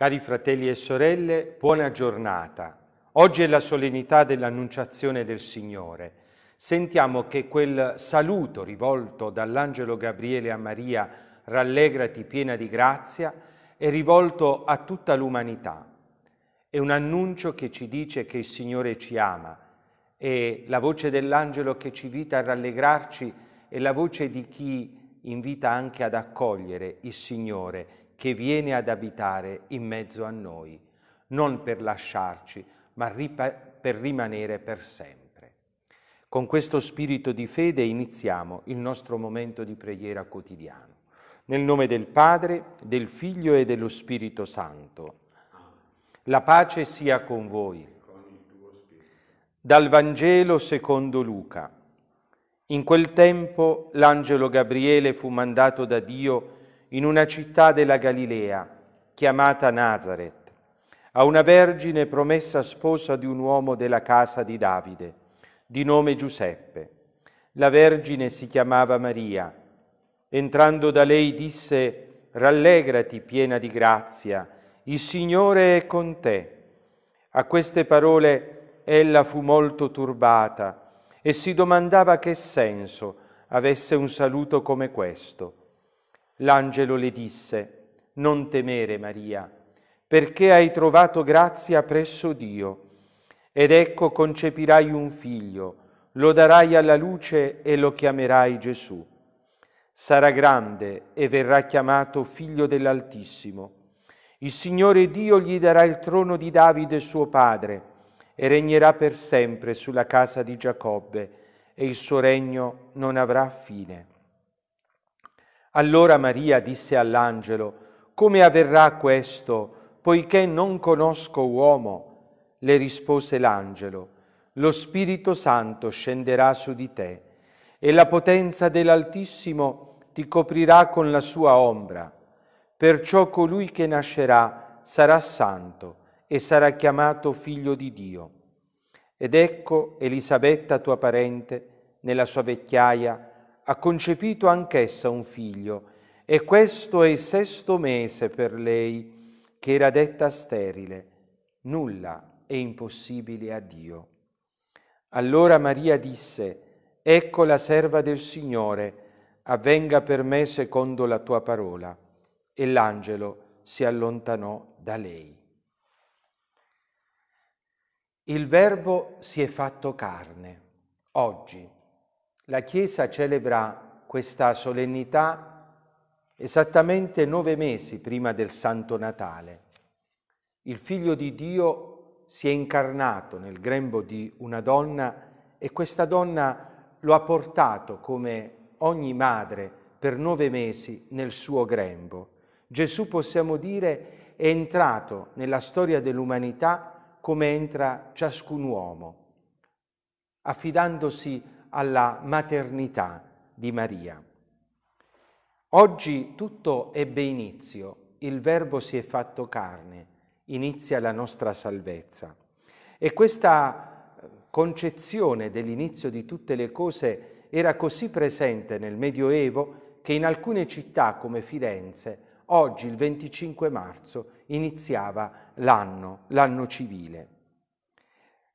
Cari fratelli e sorelle, buona giornata. Oggi è la solennità dell'Annunciazione del Signore. Sentiamo che quel saluto rivolto dall'angelo Gabriele a Maria, rallegrati piena di grazia, è rivolto a tutta l'umanità. È un annuncio che ci dice che il Signore ci ama. e la voce dell'angelo che ci invita a rallegrarci, è la voce di chi invita anche ad accogliere il Signore che viene ad abitare in mezzo a noi, non per lasciarci, ma per rimanere per sempre. Con questo spirito di fede iniziamo il nostro momento di preghiera quotidiano. Nel nome del Padre, del Figlio e dello Spirito Santo. La pace sia con voi. Dal Vangelo secondo Luca. In quel tempo l'angelo Gabriele fu mandato da Dio in una città della Galilea, chiamata Nazareth, a una vergine promessa sposa di un uomo della casa di Davide, di nome Giuseppe. La vergine si chiamava Maria. Entrando da lei disse, Rallegrati piena di grazia, il Signore è con te. A queste parole ella fu molto turbata e si domandava che senso avesse un saluto come questo. L'angelo le disse, non temere Maria, perché hai trovato grazia presso Dio. Ed ecco concepirai un figlio, lo darai alla luce e lo chiamerai Gesù. Sarà grande e verrà chiamato figlio dell'Altissimo. Il Signore Dio gli darà il trono di Davide suo padre e regnerà per sempre sulla casa di Giacobbe e il suo regno non avrà fine. Allora Maria disse all'angelo, come avverrà questo, poiché non conosco uomo? Le rispose l'angelo, lo Spirito Santo scenderà su di te e la potenza dell'Altissimo ti coprirà con la sua ombra. Perciò colui che nascerà sarà santo e sarà chiamato figlio di Dio. Ed ecco Elisabetta tua parente, nella sua vecchiaia, ha concepito anch'essa un figlio, e questo è il sesto mese per lei, che era detta sterile. Nulla è impossibile a Dio. Allora Maria disse, Ecco la serva del Signore, avvenga per me secondo la tua parola. E l'angelo si allontanò da lei. Il Verbo si è fatto carne, oggi la Chiesa celebra questa solennità esattamente nove mesi prima del Santo Natale. Il Figlio di Dio si è incarnato nel grembo di una donna e questa donna lo ha portato come ogni madre per nove mesi nel suo grembo. Gesù, possiamo dire, è entrato nella storia dell'umanità come entra ciascun uomo, affidandosi a alla maternità di Maria. Oggi tutto ebbe inizio, il Verbo si è fatto carne, inizia la nostra salvezza. E questa eh, concezione dell'inizio di tutte le cose era così presente nel Medioevo che in alcune città come Firenze, oggi il 25 marzo, iniziava l'anno, l'anno civile.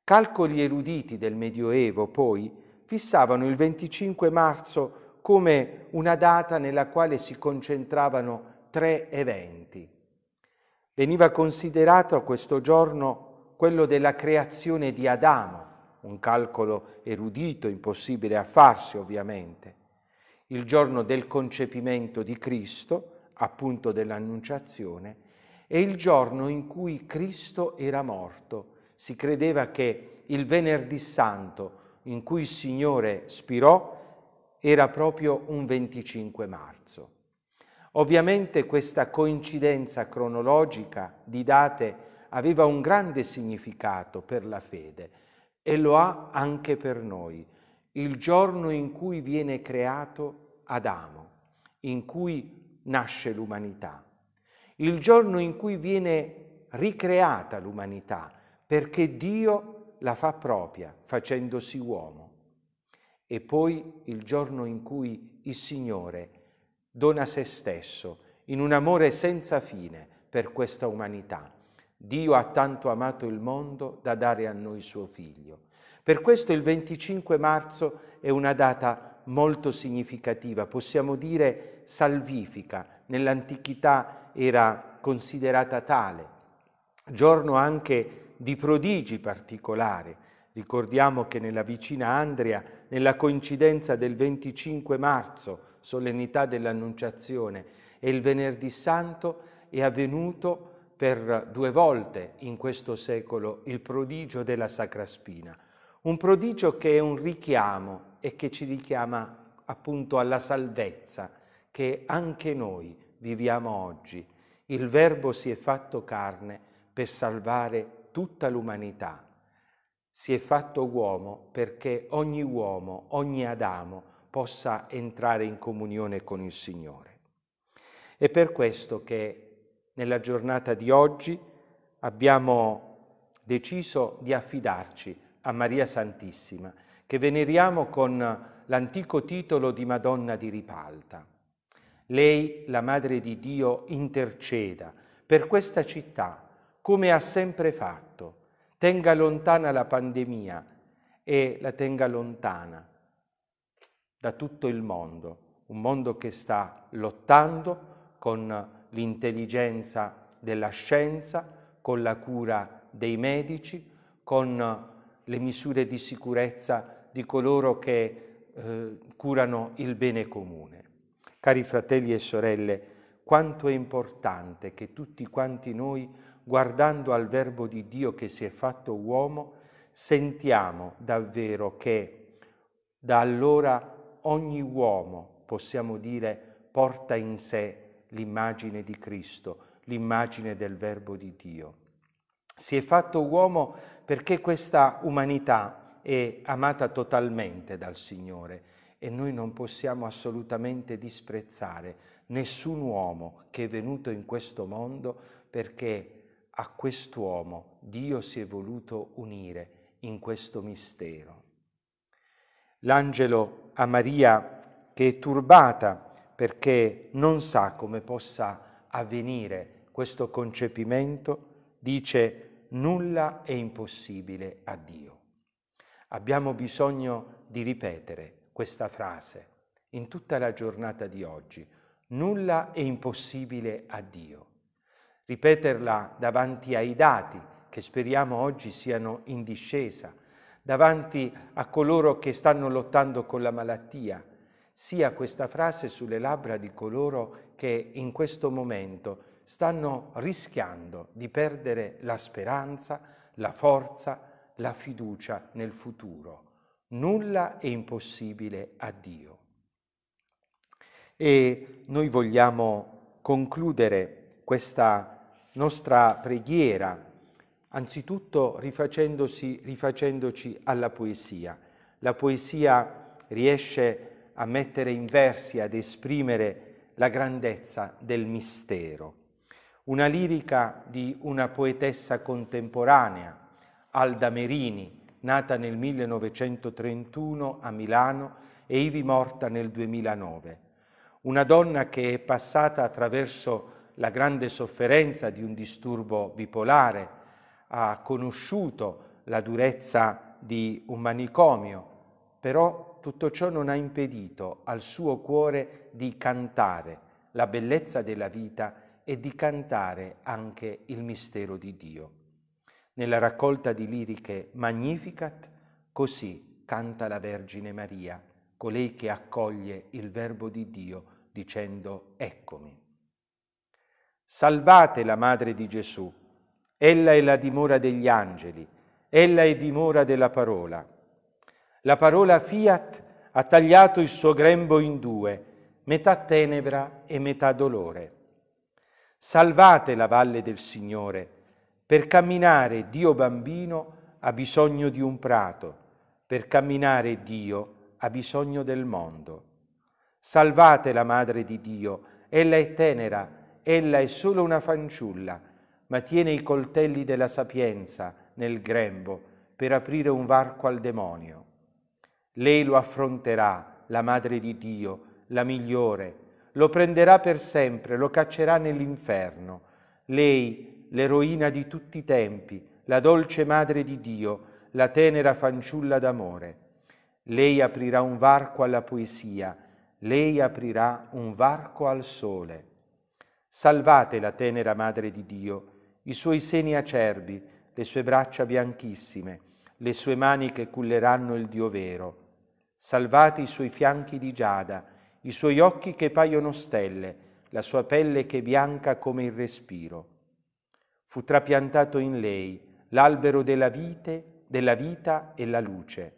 Calcoli eruditi del Medioevo, poi, fissavano il 25 marzo come una data nella quale si concentravano tre eventi. Veniva considerato questo giorno quello della creazione di Adamo, un calcolo erudito, impossibile a farsi ovviamente, il giorno del concepimento di Cristo, appunto dell'annunciazione, e il giorno in cui Cristo era morto. Si credeva che il venerdì santo in cui il Signore spirò era proprio un 25 marzo. Ovviamente questa coincidenza cronologica di date aveva un grande significato per la fede e lo ha anche per noi, il giorno in cui viene creato Adamo, in cui nasce l'umanità, il giorno in cui viene ricreata l'umanità, perché Dio la fa propria facendosi uomo. E poi il giorno in cui il Signore dona se stesso in un amore senza fine per questa umanità. Dio ha tanto amato il mondo da dare a noi suo figlio. Per questo il 25 marzo è una data molto significativa, possiamo dire salvifica. Nell'antichità era considerata tale, giorno anche di prodigi particolari. Ricordiamo che nella vicina Andria, nella coincidenza del 25 marzo, solennità dell'Annunciazione, e il venerdì santo è avvenuto per due volte in questo secolo il prodigio della Sacra Spina. Un prodigio che è un richiamo e che ci richiama appunto alla salvezza che anche noi viviamo oggi. Il Verbo si è fatto carne per salvare tutta l'umanità. Si è fatto uomo perché ogni uomo, ogni Adamo possa entrare in comunione con il Signore. È per questo che nella giornata di oggi abbiamo deciso di affidarci a Maria Santissima, che veneriamo con l'antico titolo di Madonna di Ripalta. Lei, la Madre di Dio, interceda per questa città, come ha sempre fatto, tenga lontana la pandemia e la tenga lontana da tutto il mondo, un mondo che sta lottando con l'intelligenza della scienza, con la cura dei medici, con le misure di sicurezza di coloro che eh, curano il bene comune. Cari fratelli e sorelle, quanto è importante che tutti quanti noi guardando al Verbo di Dio che si è fatto uomo, sentiamo davvero che da allora ogni uomo, possiamo dire, porta in sé l'immagine di Cristo, l'immagine del Verbo di Dio. Si è fatto uomo perché questa umanità è amata totalmente dal Signore e noi non possiamo assolutamente disprezzare nessun uomo che è venuto in questo mondo perché a quest'uomo Dio si è voluto unire in questo mistero. L'angelo a Maria che è turbata perché non sa come possa avvenire questo concepimento, dice nulla è impossibile a Dio. Abbiamo bisogno di ripetere questa frase in tutta la giornata di oggi. Nulla è impossibile a Dio ripeterla davanti ai dati che speriamo oggi siano in discesa, davanti a coloro che stanno lottando con la malattia, sia questa frase sulle labbra di coloro che in questo momento stanno rischiando di perdere la speranza, la forza, la fiducia nel futuro. Nulla è impossibile a Dio. E noi vogliamo concludere questa nostra preghiera, anzitutto rifacendoci alla poesia. La poesia riesce a mettere in versi, ad esprimere la grandezza del mistero. Una lirica di una poetessa contemporanea, Alda Merini, nata nel 1931 a Milano e ivi morta nel 2009. Una donna che è passata attraverso la grande sofferenza di un disturbo bipolare, ha conosciuto la durezza di un manicomio, però tutto ciò non ha impedito al suo cuore di cantare la bellezza della vita e di cantare anche il mistero di Dio. Nella raccolta di liriche Magnificat, così canta la Vergine Maria, colei che accoglie il Verbo di Dio dicendo eccomi. Salvate la Madre di Gesù, ella è la dimora degli angeli, ella è dimora della parola. La parola fiat ha tagliato il suo grembo in due, metà tenebra e metà dolore. Salvate la valle del Signore, per camminare Dio bambino ha bisogno di un prato, per camminare Dio ha bisogno del mondo. Salvate la Madre di Dio, ella è tenera ella è solo una fanciulla, ma tiene i coltelli della sapienza nel grembo per aprire un varco al demonio. Lei lo affronterà, la madre di Dio, la migliore, lo prenderà per sempre, lo caccerà nell'inferno. Lei, l'eroina di tutti i tempi, la dolce madre di Dio, la tenera fanciulla d'amore. Lei aprirà un varco alla poesia, lei aprirà un varco al sole. Salvate la tenera Madre di Dio, i suoi seni acerbi, le sue braccia bianchissime, le sue mani che culleranno il Dio vero. Salvate i suoi fianchi di giada, i suoi occhi che paiono stelle, la sua pelle che è bianca come il respiro. Fu trapiantato in lei l'albero della, vite, della vita e la luce,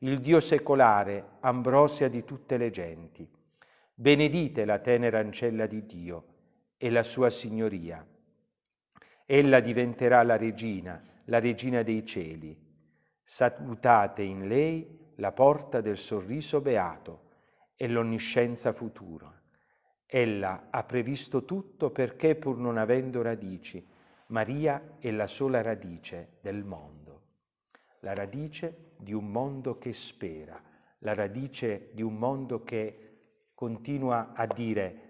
il Dio secolare, ambrosia di tutte le genti. Benedite la tenera ancella di Dio, e la sua signoria. Ella diventerà la regina, la regina dei cieli. Salutate in lei la porta del sorriso beato e l'onniscienza futura. Ella ha previsto tutto perché, pur non avendo radici, Maria è la sola radice del mondo, la radice di un mondo che spera, la radice di un mondo che continua a dire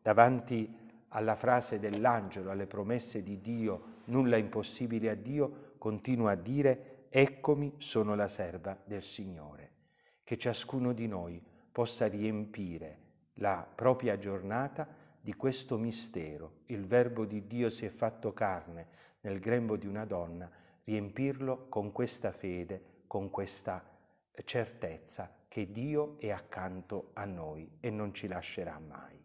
davanti a alla frase dell'angelo, alle promesse di Dio, nulla impossibile a Dio, continua a dire, eccomi, sono la serva del Signore. Che ciascuno di noi possa riempire la propria giornata di questo mistero. Il verbo di Dio si è fatto carne nel grembo di una donna, riempirlo con questa fede, con questa certezza che Dio è accanto a noi e non ci lascerà mai.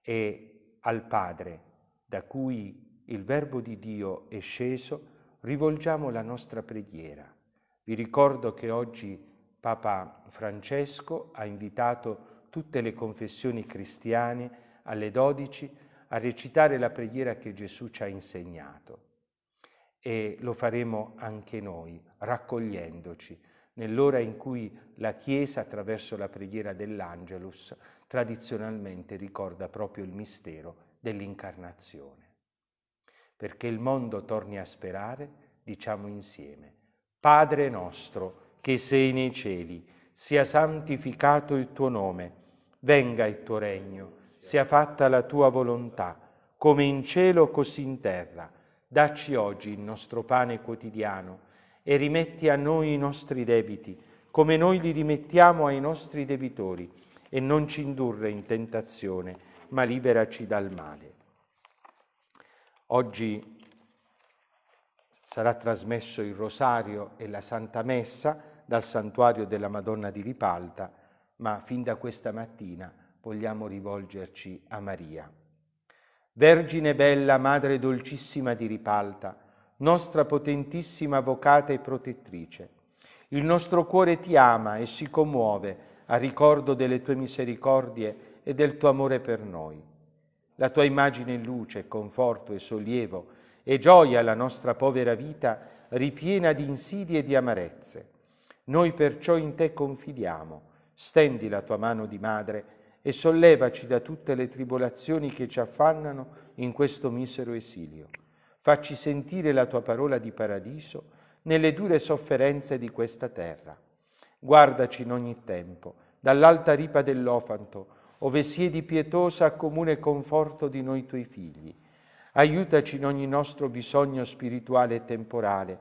E al Padre, da cui il Verbo di Dio è sceso, rivolgiamo la nostra preghiera. Vi ricordo che oggi Papa Francesco ha invitato tutte le confessioni cristiane alle 12 a recitare la preghiera che Gesù ci ha insegnato e lo faremo anche noi, raccogliendoci nell'ora in cui la Chiesa, attraverso la preghiera dell'Angelus, tradizionalmente ricorda proprio il mistero dell'incarnazione. Perché il mondo torni a sperare, diciamo insieme, Padre nostro che sei nei cieli, sia santificato il tuo nome, venga il tuo regno, sia fatta la tua volontà, come in cielo così in terra. Dacci oggi il nostro pane quotidiano e rimetti a noi i nostri debiti, come noi li rimettiamo ai nostri debitori e non ci indurre in tentazione, ma liberaci dal male. Oggi sarà trasmesso il rosario e la Santa Messa dal santuario della Madonna di Ripalta, ma fin da questa mattina vogliamo rivolgerci a Maria. Vergine bella, Madre dolcissima di Ripalta, nostra potentissima vocata e protettrice, il nostro cuore ti ama e si commuove a ricordo delle tue misericordie e del tuo amore per noi. La tua immagine è luce, conforto e sollievo e gioia alla nostra povera vita ripiena di insidie e di amarezze. Noi perciò in te confidiamo, stendi la tua mano di madre e sollevaci da tutte le tribolazioni che ci affannano in questo misero esilio. Facci sentire la tua parola di paradiso nelle dure sofferenze di questa terra Guardaci in ogni tempo, dall'alta ripa dell'ofanto, ove siedi pietosa a comune conforto di noi tuoi figli. Aiutaci in ogni nostro bisogno spirituale e temporale.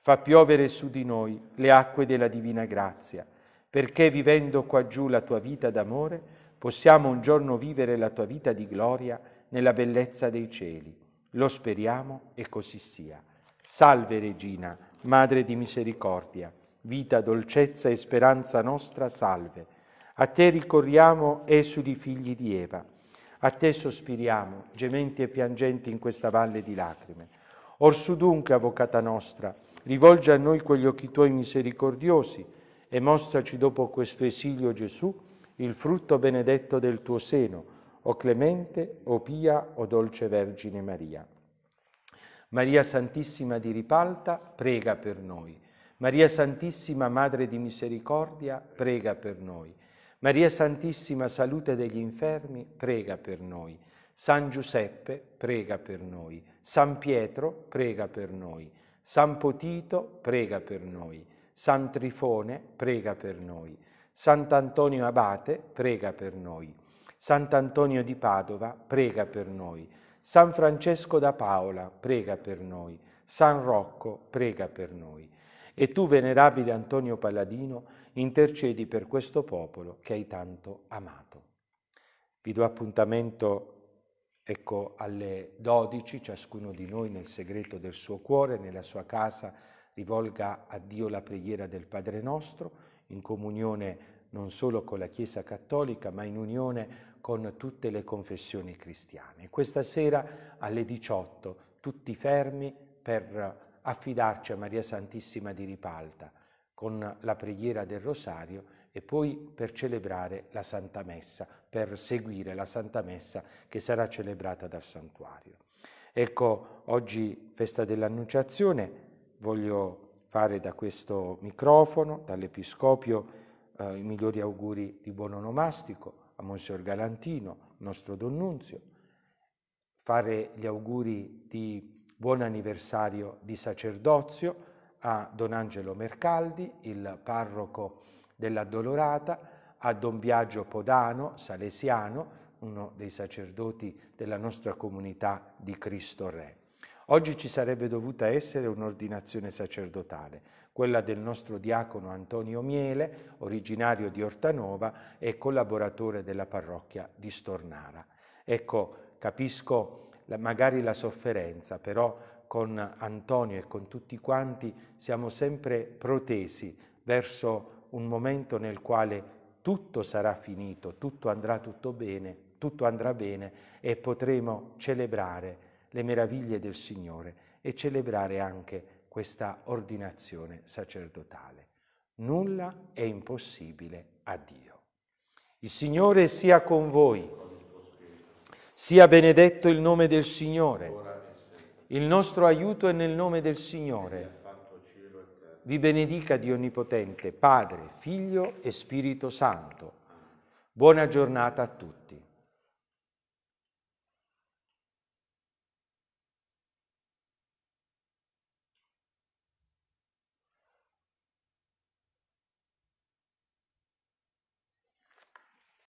Fa piovere su di noi le acque della divina grazia, perché vivendo qua giù la tua vita d'amore, possiamo un giorno vivere la tua vita di gloria nella bellezza dei cieli. Lo speriamo e così sia. Salve Regina, Madre di Misericordia vita, dolcezza e speranza nostra, salve. A te ricorriamo, esuli figli di Eva. A te sospiriamo, gementi e piangenti in questa valle di lacrime. Orsù dunque, avvocata nostra, rivolge a noi quegli occhi tuoi misericordiosi e mostraci dopo questo esilio, Gesù, il frutto benedetto del tuo seno, o clemente, o pia, o dolce Vergine Maria. Maria Santissima di Ripalta, prega per noi. Maria Santissima, Madre di Misericordia, prega per noi. Maria Santissima, Salute degli Infermi, prega per noi. San Giuseppe, prega per noi. San Pietro, prega per noi. San Potito, prega per noi. San Trifone, prega per noi. Sant'Antonio Abate, prega per noi. Sant'Antonio di Padova, prega per noi. San Francesco da Paola, prega per noi. San Rocco, prega per noi. E tu, venerabile Antonio Palladino, intercedi per questo popolo che hai tanto amato. Vi do appuntamento ecco, alle 12, ciascuno di noi nel segreto del suo cuore, nella sua casa, rivolga a Dio la preghiera del Padre nostro, in comunione non solo con la Chiesa Cattolica, ma in unione con tutte le confessioni cristiane. Questa sera alle 18, tutti fermi per affidarci a Maria Santissima di Ripalta con la preghiera del rosario e poi per celebrare la Santa Messa, per seguire la Santa Messa che sarà celebrata dal santuario. Ecco, oggi festa dell'Annunciazione, voglio fare da questo microfono, dall'Episcopio, eh, i migliori auguri di buon onomastico a Monsignor Galantino, nostro Don Nunzio, fare gli auguri di Buon anniversario di sacerdozio a Don Angelo Mercaldi, il parroco dell'Addolorata, a Don Biagio Podano, salesiano, uno dei sacerdoti della nostra comunità di Cristo Re. Oggi ci sarebbe dovuta essere un'ordinazione sacerdotale, quella del nostro diacono Antonio Miele, originario di Ortanova e collaboratore della parrocchia di Stornara. Ecco, capisco magari la sofferenza, però con Antonio e con tutti quanti siamo sempre protesi verso un momento nel quale tutto sarà finito, tutto andrà tutto bene, tutto andrà bene e potremo celebrare le meraviglie del Signore e celebrare anche questa ordinazione sacerdotale. Nulla è impossibile a Dio. Il Signore sia con voi. Sia benedetto il nome del Signore. Il nostro aiuto è nel nome del Signore. Vi benedica Dio Onnipotente, Padre, Figlio e Spirito Santo. Buona giornata a tutti.